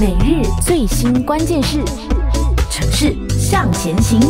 每日最新关键是城市向前行。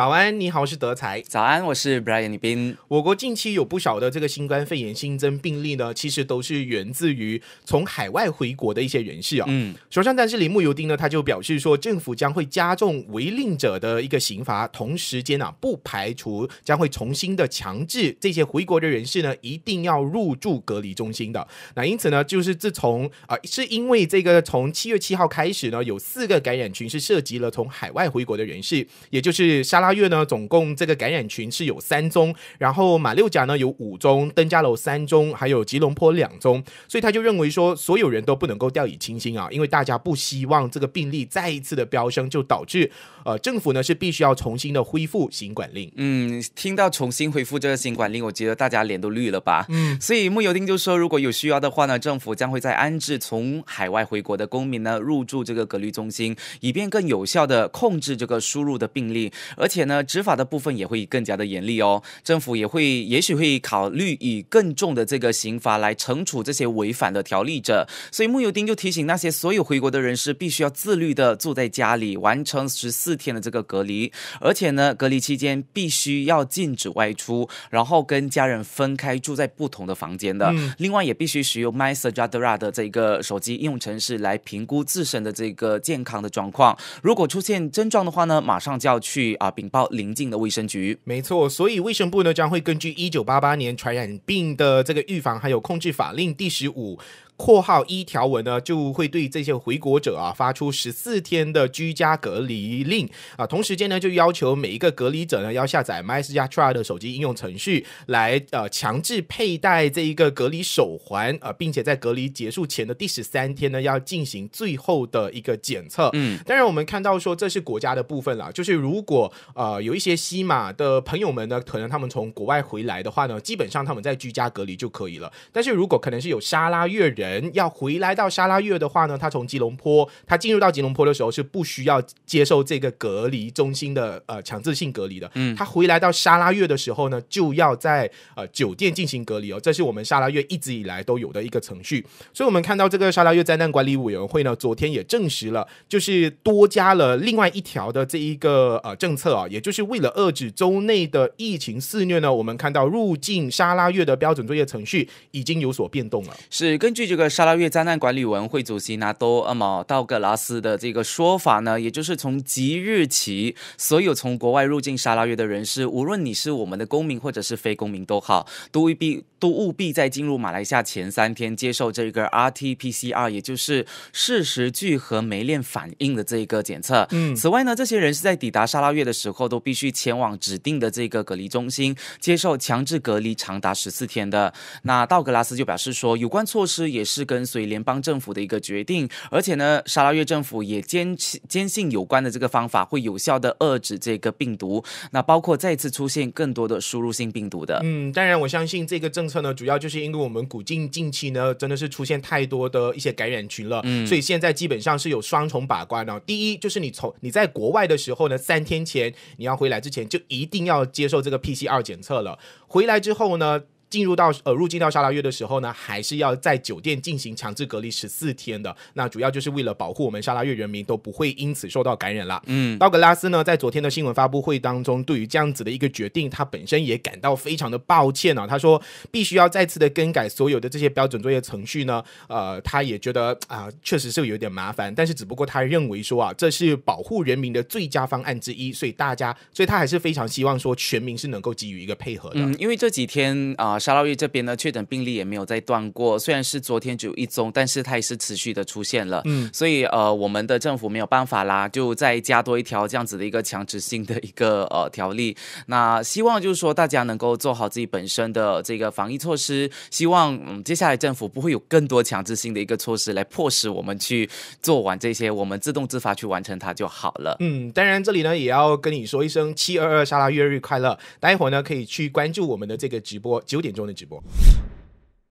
早安，你好，是德才。早安，我是 Brian 李斌。我国近期有不少的这个新冠肺炎新增病例呢，其实都是源自于从海外回国的一些人士啊。嗯，首相但是铃木尤丁呢，他就表示说，政府将会加重违令者的一个刑罚，同时间啊，不排除将会重新的强制这些回国的人士呢，一定要入住隔离中心的。那因此呢，就是自从啊，是因为这个从七月七号开始呢，有四个感染群是涉及了从海外回国的人士，也就是沙拉。八月呢，总共这个感染群是有三宗，然后马六甲呢有五宗，登嘉楼三宗，还有吉隆坡两宗，所以他就认为说，所有人都不能够掉以轻心啊，因为大家不希望这个病例再一次的飙升，就导致呃政府呢是必须要重新的恢复新管令。嗯，听到重新恢复这个新管令，我觉得大家脸都绿了吧。嗯，所以穆尤丁就说，如果有需要的话呢，政府将会在安置从海外回国的公民呢入住这个隔离中心，以便更有效的控制这个输入的病例，而。且呢，执法的部分也会更加的严厉哦。政府也会，也许会考虑以更重的这个刑罚来惩处这些违反的条例者。所以穆尤丁就提醒那些所有回国的人士，必须要自律的住在家里，完成十四天的这个隔离。而且呢，隔离期间必须要禁止外出，然后跟家人分开住在不同的房间的。另外，也必须使用 MySaja 的这个手机应用程式来评估自身的这个健康的状况。如果出现症状的话呢，马上就要去啊。警报临近的卫生局，没错，所以卫生部呢将会根据一九八八年传染病的这个预防还有控制法令第十五。括号一条文呢，就会对这些回国者啊发出十四天的居家隔离令啊，同时间呢就要求每一个隔离者呢要下载 m y s h a r t 的手机应用程序来呃强制佩戴这一个隔离手环呃，并且在隔离结束前的第十三天呢要进行最后的一个检测。嗯，当然我们看到说这是国家的部分了，就是如果呃有一些西马的朋友们呢，可能他们从国外回来的话呢，基本上他们在居家隔离就可以了。但是如果可能是有沙拉越人。人要回来到沙拉月的话呢，他从吉隆坡，他进入到吉隆坡的时候是不需要接受这个隔离中心的呃强制性隔离的。嗯，他回来到沙拉月的时候呢，就要在呃酒店进行隔离哦，这是我们沙拉月一直以来都有的一个程序。所以，我们看到这个沙拉月灾难管理委员会呢，昨天也证实了，就是多加了另外一条的这一个呃政策啊，也就是为了遏制州内的疫情肆虐呢。我们看到入境沙拉月的标准作业程序已经有所变动了，是根据这个。个沙拉越灾难管理委员会主席拿多二毛道格拉斯的这个说法呢，也就是从即日起，所有从国外入境沙拉越的人士，无论你是我们的公民或者是非公民都好，都必都务必在进入马来西亚前三天接受这个 RT-PCR，也就是事实聚合酶链反应的这个检测。嗯，此外呢，这些人是在抵达沙拉越的时候都必须前往指定的这个隔离中心接受强制隔离长达十四天的。那道格拉斯就表示说，有关措施也。也是跟随联邦政府的一个决定，而且呢，沙拉越政府也坚坚信有关的这个方法会有效的遏制这个病毒，那包括再次出现更多的输入性病毒的。嗯，当然，我相信这个政策呢，主要就是因为我们古近近期呢，真的是出现太多的一些感染群了，所以现在基本上是有双重把关了。第一，就是你从你在国外的时候呢，三天前你要回来之前，就一定要接受这个 PCR 检测了。回来之后呢？进入到呃入境到沙拉月的时候呢，还是要在酒店进行强制隔离十四天的。那主要就是为了保护我们沙拉月人民都不会因此受到感染了。嗯，道格拉斯呢在昨天的新闻发布会当中，对于这样子的一个决定，他本身也感到非常的抱歉啊。他说必须要再次的更改所有的这些标准作业程序呢。呃，他也觉得啊，确实是有点麻烦，但是只不过他认为说啊，这是保护人民的最佳方案之一。所以大家，所以他还是非常希望说全民是能够给予一个配合的。嗯，因为这几天啊。沙拉玉这边呢，确诊病例也没有再断过。虽然是昨天只有一宗，但是它也是持续的出现了。嗯，所以呃，我们的政府没有办法啦，就再加多一条这样子的一个强制性的一个呃条例。那希望就是说大家能够做好自己本身的这个防疫措施。希望嗯接下来政府不会有更多强制性的一个措施来迫使我们去做完这些，我们自动自发去完成它就好了。嗯，当然这里呢也要跟你说一声七二二沙拉月日快乐。待会儿呢可以去关注我们的这个直播九点。中那几波。